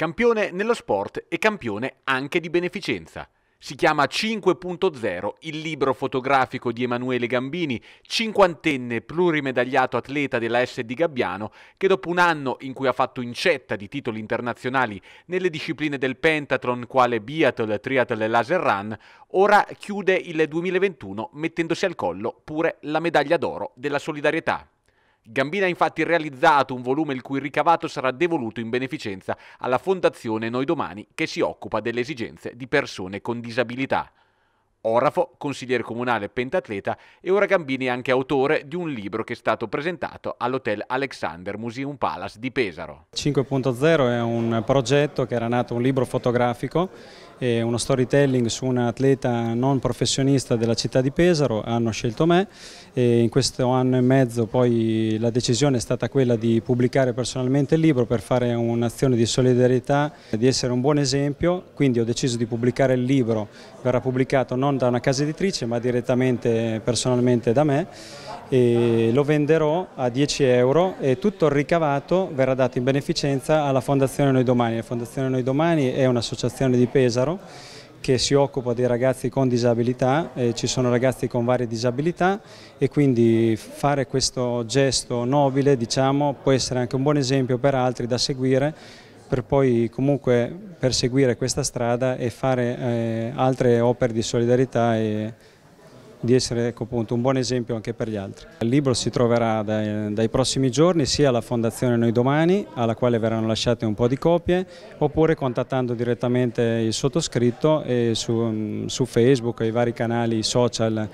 campione nello sport e campione anche di beneficenza. Si chiama 5.0 il libro fotografico di Emanuele Gambini, cinquantenne plurimedagliato atleta della S di Gabbiano, che dopo un anno in cui ha fatto incetta di titoli internazionali nelle discipline del pentathlon quale biathlon, triathlon e laser run, ora chiude il 2021 mettendosi al collo pure la medaglia d'oro della solidarietà. Gambina ha infatti realizzato un volume il cui ricavato sarà devoluto in beneficenza alla Fondazione Noi Domani che si occupa delle esigenze di persone con disabilità. Orafo, consigliere comunale pentatleta, e ora Gambini è anche autore di un libro che è stato presentato all'Hotel Alexander Museum Palace di Pesaro. 5.0 è un progetto che era nato un libro fotografico e uno storytelling su un atleta non professionista della città di Pesaro, hanno scelto me e in questo anno e mezzo poi la decisione è stata quella di pubblicare personalmente il libro per fare un'azione di solidarietà, di essere un buon esempio, quindi ho deciso di pubblicare il libro, verrà pubblicato non da una casa editrice ma direttamente personalmente da me e lo venderò a 10 euro e tutto il ricavato verrà dato in beneficenza alla Fondazione Noi Domani. La Fondazione Noi Domani è un'associazione di Pesaro che si occupa dei ragazzi con disabilità, eh, ci sono ragazzi con varie disabilità e quindi fare questo gesto nobile diciamo, può essere anche un buon esempio per altri da seguire per poi comunque perseguire questa strada e fare eh, altre opere di solidarietà e di essere ecco, appunto, un buon esempio anche per gli altri. Il libro si troverà dai, dai, prossimi giorni sia alla Fondazione Noi Domani, alla quale verranno lasciate un po' di copie, oppure contattando direttamente il sottoscritto su, mm, su Facebook e i vari canali social.